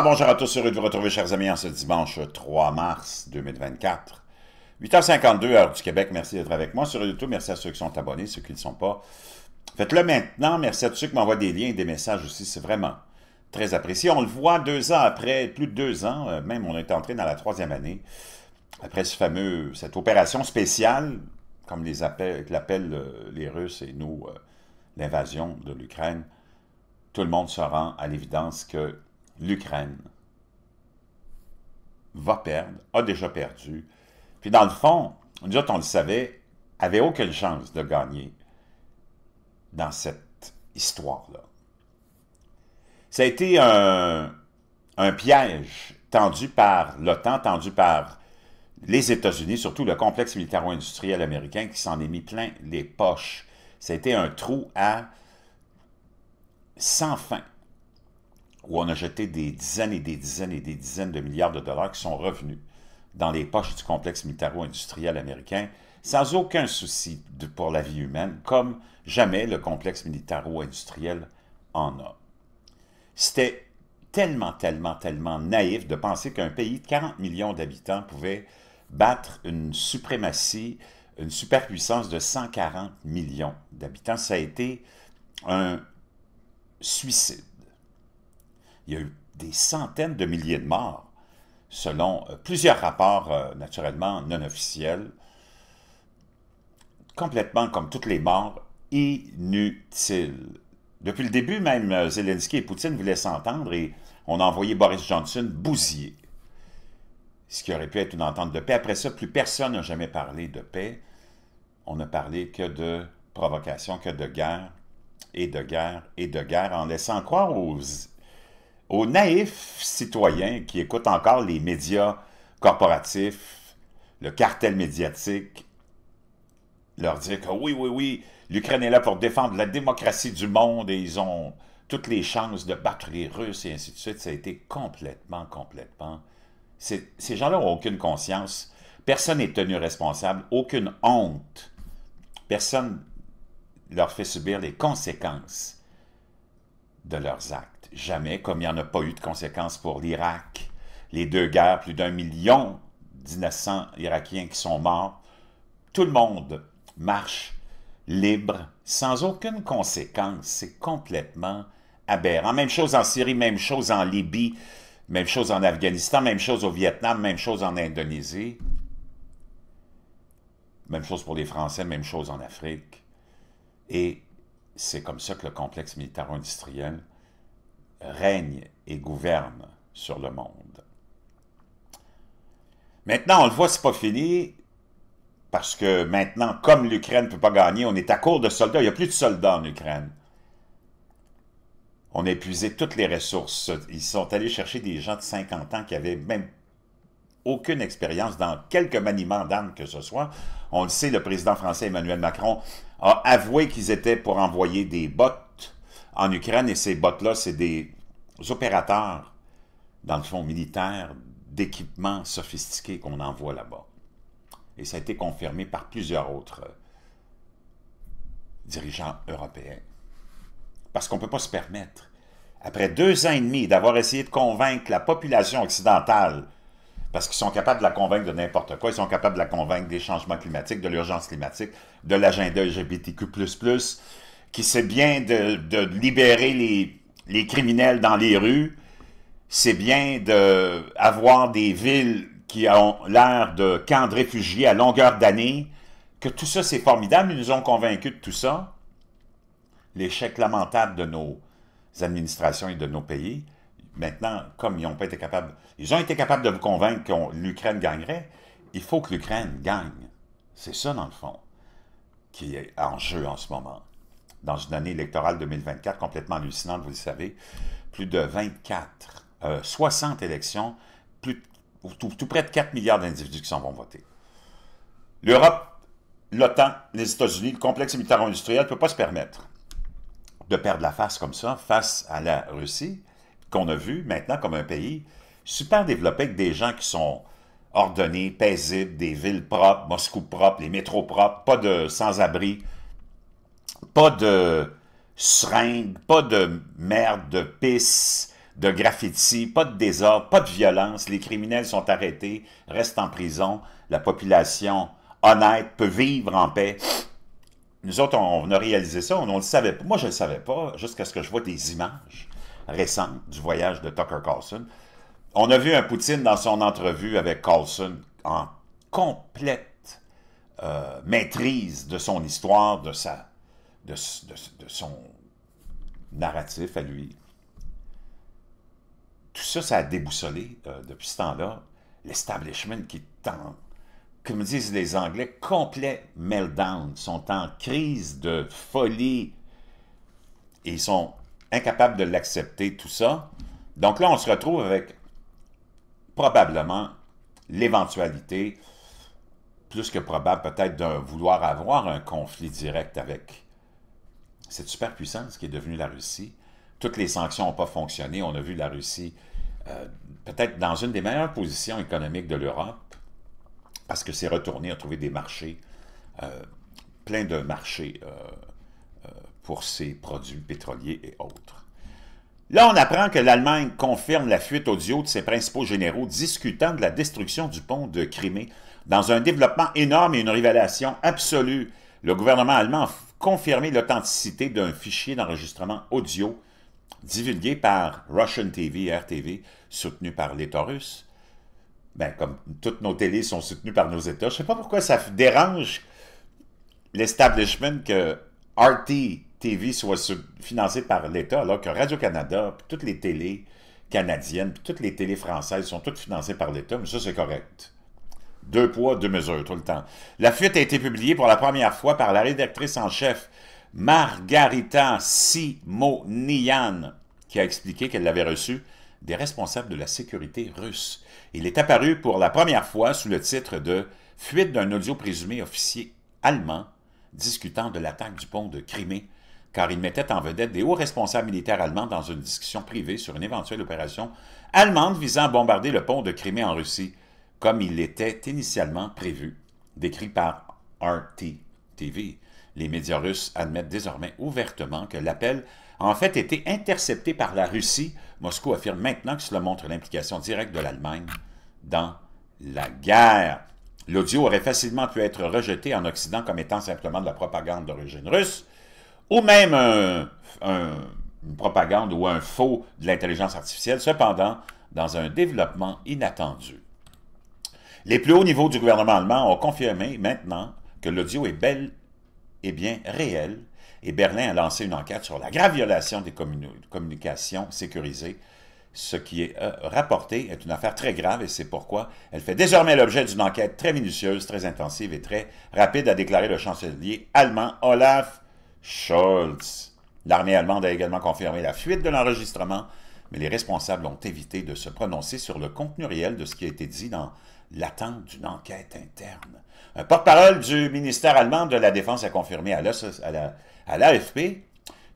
bonjour à tous, heureux de vous retrouver, chers amis, en ce dimanche 3 mars 2024. 8h52, heure du Québec, merci d'être avec moi sur YouTube, merci à ceux qui sont abonnés, ceux qui ne sont pas. Faites-le maintenant, merci à tous ceux qui m'envoient des liens et des messages aussi, c'est vraiment très apprécié. On le voit deux ans après, plus de deux ans, euh, même on est entré dans la troisième année, après ce fameux, cette opération spéciale, comme les euh, les Russes et nous, euh, l'invasion de l'Ukraine, tout le monde se rend à l'évidence que l'Ukraine va perdre, a déjà perdu. Puis dans le fond, nous on le savait, avait aucune chance de gagner dans cette histoire-là. Ça a été un, piège tendu par l'OTAN, tendu par les États-Unis, surtout le complexe militaro-industriel américain qui s'en est mis plein les poches. C'était un trou à sans fin où on a jeté des dizaines et des dizaines et des dizaines de milliards de dollars qui sont revenus dans les poches du complexe militaro-industriel américain sans aucun souci pour la vie humaine, comme jamais le complexe militaro-industriel en a. C'était tellement, tellement, tellement naïf de penser qu'un pays de 40 millions d'habitants pouvait battre une suprématie, une superpuissance de 140 millions d'habitants. Ça a été un suicide il y a eu des centaines de milliers de morts, selon euh, plusieurs rapports euh, naturellement non officiels, complètement comme toutes les morts, inutiles. Depuis le début, même euh, Zelensky et Poutine voulaient s'entendre et on a envoyé Boris Johnson bousiller. Ce qui aurait pu être une entente de paix. Après ça, plus personne n'a jamais parlé de paix. On n'a parlé que de provocation, que de guerre, et de guerre, et de guerre, en laissant croire aux aux naïfs citoyens qui écoutent encore les médias corporatifs, le cartel médiatique, leur dire que oui, oui, oui, l'Ukraine est là pour défendre la démocratie du monde et ils ont toutes les chances de battre les Russes et ainsi de suite. Ça a été complètement, complètement... Ces gens-là n'ont aucune conscience. Personne n'est tenu responsable, aucune honte. Personne leur fait subir les conséquences de leurs actes. Jamais, comme il n'y en a pas eu de conséquences pour l'Irak. Les deux guerres, plus d'un million d'innocents irakiens qui sont morts. Tout le monde marche libre, sans aucune conséquence. C'est complètement aberrant. Même chose en Syrie, même chose en Libye, même chose en Afghanistan, même chose au Vietnam, même chose en Indonésie. Même chose pour les Français, même chose en Afrique. Et c'est comme ça que le complexe militaro-industriel règne et gouverne sur le monde. Maintenant, on le voit, c'est pas fini, parce que maintenant, comme l'Ukraine ne peut pas gagner, on est à court de soldats. Il n'y a plus de soldats en Ukraine. On a épuisé toutes les ressources. Ils sont allés chercher des gens de 50 ans qui n'avaient même aucune expérience dans quelque maniement d'armes que ce soit. On le sait, le président français Emmanuel Macron a avoué qu'ils étaient pour envoyer des bottes en Ukraine et ces bottes là c'est des opérateurs, dans le fond, militaire d'équipements sophistiqués qu'on envoie là-bas. Et ça a été confirmé par plusieurs autres euh, dirigeants européens. Parce qu'on ne peut pas se permettre, après deux ans et demi, d'avoir essayé de convaincre la population occidentale parce qu'ils sont capables de la convaincre de n'importe quoi. Ils sont capables de la convaincre des changements climatiques, de l'urgence climatique, de l'agenda LGBTQ, qui sait bien de, libérer les, criminels dans les rues, c'est bien d'avoir des villes qui ont l'air de camps de réfugiés à longueur d'année, que tout ça c'est formidable. Ils nous ont convaincus de tout ça. L'échec lamentable de nos administrations et de nos pays maintenant, comme ils n'ont pas été capables, ils ont été capables de vous convaincre que l'Ukraine gagnerait, il faut que l'Ukraine gagne. C'est ça, dans le fond, qui est en jeu en ce moment. Dans une année électorale 2024 complètement hallucinante, vous le savez, plus de 24, 60 euh, élections, plus tout, près de 4 milliards d'individus qui s'en vont voter. L'Europe, l'OTAN, les États-Unis, le complexe militaro-industriel ne peut pas se permettre de perdre la face comme ça face à la Russie, qu'on a vu maintenant comme un pays super développé avec des gens qui sont ordonnés, paisibles, des villes propres, Moscou propre, les métros propres, pas de sans-abri, pas de seringues, pas de merde, de pisse, de graffiti, pas de désordre, pas de violence. Les criminels sont arrêtés, restent en prison. La population honnête peut vivre en paix. Nous autres, on, a réalisé ça, on ne le savait pas. Moi, je ne le savais pas jusqu'à ce que je vois des images récente du voyage de Tucker Carlson. On a vu un Poutine dans son entrevue avec Carlson en complète euh, maîtrise de son histoire, de, sa, de, son narratif à lui. Tout ça, ça a déboussolé euh, depuis ce temps-là. L'establishment qui est en, comme disent les Anglais, complet meltdown, sont en crise de folie et ils sont incapable de l'accepter, tout ça. Donc là, on se retrouve avec probablement l'éventualité, plus que probable peut-être, de vouloir avoir un conflit direct avec cette superpuissance qui est devenue la Russie. Toutes les sanctions n'ont pas fonctionné. On a vu la Russie euh, peut-être dans une des meilleures positions économiques de l'Europe, parce que c'est retourné à trouver des marchés, euh, plein de marchés euh, pour ses produits pétroliers et autres. Là, on apprend que l'Allemagne confirme la fuite audio de ses principaux généraux discutant de la destruction du pont de Crimée dans un développement énorme et une révélation absolue. Le gouvernement allemand a confirmé l'authenticité d'un fichier d'enregistrement audio divulgué par Russian TV RTV, soutenu par l'État russe. Ben, comme toutes nos télés sont soutenues par nos États, je ne sais pas pourquoi ça dérange l'establishment que RT TV soit financée par l'État, alors que Radio-Canada, puis toutes les télés canadiennes, puis toutes les télés françaises sont toutes financées par l'État, mais ça, c'est correct. Deux poids, deux mesures, tout le temps. La fuite a été publiée pour la première fois par la rédactrice en chef, Margarita Simonian, qui a expliqué qu'elle l'avait reçue des responsables de la sécurité russe. Il est apparu pour la première fois sous le titre de Fuite d'un audio présumé officier allemand discutant de l'attaque du pont de Crimée car il mettait en vedette des hauts responsables militaires allemands dans une discussion privée sur une éventuelle opération allemande visant à bombarder le pont de Crimée en Russie, comme il était initialement prévu, décrit par RT-TV. Les médias russes admettent désormais ouvertement que l'appel a en fait été intercepté par la Russie. Moscou affirme maintenant que cela montre l'implication directe de l'Allemagne dans la guerre. L'audio aurait facilement pu être rejeté en Occident comme étant simplement de la propagande d'origine russe, ou même une propagande ou un faux de l'intelligence artificielle, cependant, dans un développement inattendu. Les plus hauts niveaux du gouvernement allemand ont confirmé maintenant que l'audio est bel et bien réel et Berlin a lancé une enquête sur la grave violation des communications sécurisées. Ce qui est euh, rapporté est une affaire très grave et c'est pourquoi elle fait désormais l'objet d'une enquête très minutieuse, très intensive et très rapide, a déclaré le chancelier allemand Olaf Scholz. L'armée allemande a également confirmé la fuite de l'enregistrement, mais les responsables ont évité de se prononcer sur le contenu réel de ce qui a été dit dans l'attente d'une enquête interne. Un porte-parole du ministère allemand de la Défense a confirmé à e, l'AFP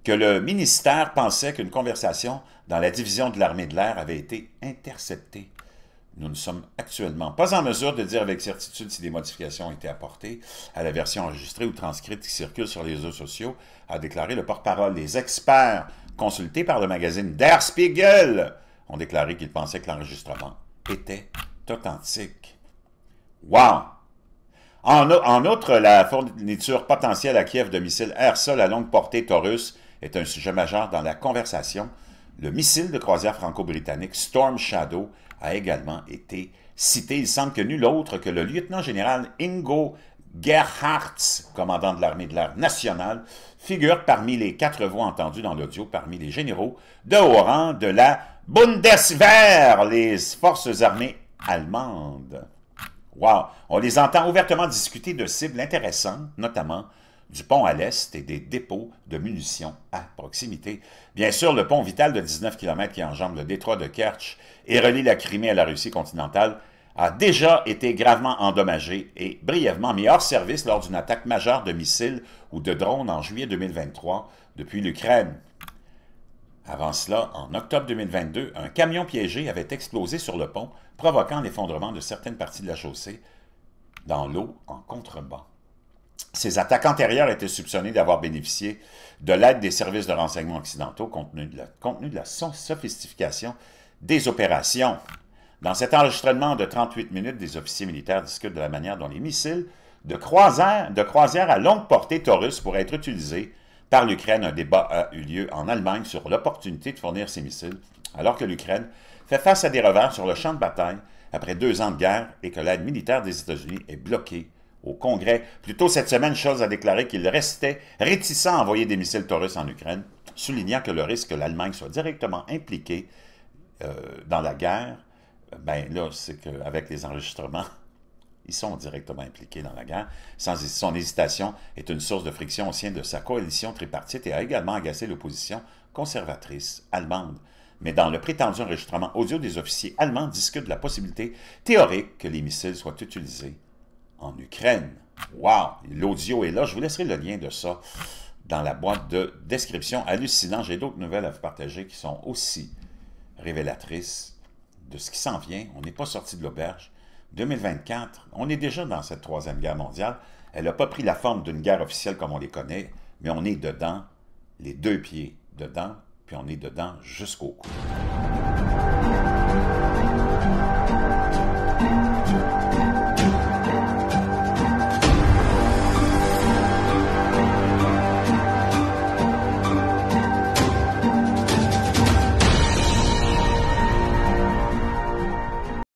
que le ministère pensait qu'une conversation dans la division de l'armée de l'air avait été interceptée. Nous ne sommes actuellement pas en mesure de dire avec certitude si des modifications ont été apportées à la version enregistrée ou transcrite qui circule sur les réseaux sociaux, a déclaré le porte-parole des experts consultés par le magazine Der Spiegel, ont déclaré qu'ils pensaient que l'enregistrement était authentique. Wow! En, outre, la fourniture potentielle à Kiev de missiles air à longue portée Taurus est un sujet majeur dans la conversation le missile de croisière franco-britannique Storm Shadow a également été cité. Il semble que nul autre que le lieutenant-général Ingo Gerhardt, commandant de l'armée de l'air nationale, figure parmi les quatre voix entendues dans l'audio parmi les généraux de haut rang de la Bundeswehr, les forces armées allemandes. Wow! On les entend ouvertement discuter de cibles intéressantes, notamment du pont à l'est et des dépôts de munitions à proximité. Bien sûr, le pont vital de 19 km qui enjambe le détroit de Kerch et relie la Crimée à la Russie continentale a déjà été gravement endommagé et brièvement mis hors service lors d'une attaque majeure de missiles ou de drones en juillet 2023 depuis l'Ukraine. Avant cela, en octobre 2022, un camion piégé avait explosé sur le pont, provoquant l'effondrement de certaines parties de la chaussée dans l'eau en contrebas. Ces attaques antérieures étaient soupçonnées d'avoir bénéficié de l'aide des services de renseignement occidentaux compte tenu de la, sophistification de la sophistication des opérations. Dans cet enregistrement de 38 minutes, des officiers militaires discutent de la manière dont les missiles de croisière, de croisière à longue portée Taurus pourraient être utilisés par l'Ukraine. Un débat a eu lieu en Allemagne sur l'opportunité de fournir ces missiles, alors que l'Ukraine fait face à des revers sur le champ de bataille après deux ans de guerre et que l'aide militaire des États-Unis est bloquée au Congrès. Plus tôt cette semaine, Charles a déclaré qu'il restait réticent à envoyer des missiles Taurus en Ukraine, soulignant que le risque que l'Allemagne soit directement impliquée euh, dans la guerre, ben là, c'est qu'avec les enregistrements, ils sont directement impliqués dans la guerre. Sans, son hésitation est une source de friction au sein de sa coalition tripartite et a également agacé l'opposition conservatrice allemande. Mais dans le prétendu enregistrement audio, des officiers allemands discutent de la possibilité théorique que les missiles soient utilisés en Ukraine. Wow! L'audio est là. Je vous laisserai le lien de ça dans la boîte de description. Hallucinant, j'ai d'autres nouvelles à vous partager qui sont aussi révélatrices de ce qui s'en vient. On n'est pas sorti de l'auberge. 2024, on est déjà dans cette troisième guerre mondiale. Elle n'a pas pris la forme d'une guerre officielle comme on les connaît, mais on est dedans, les deux pieds dedans, puis on est dedans jusqu'au cou.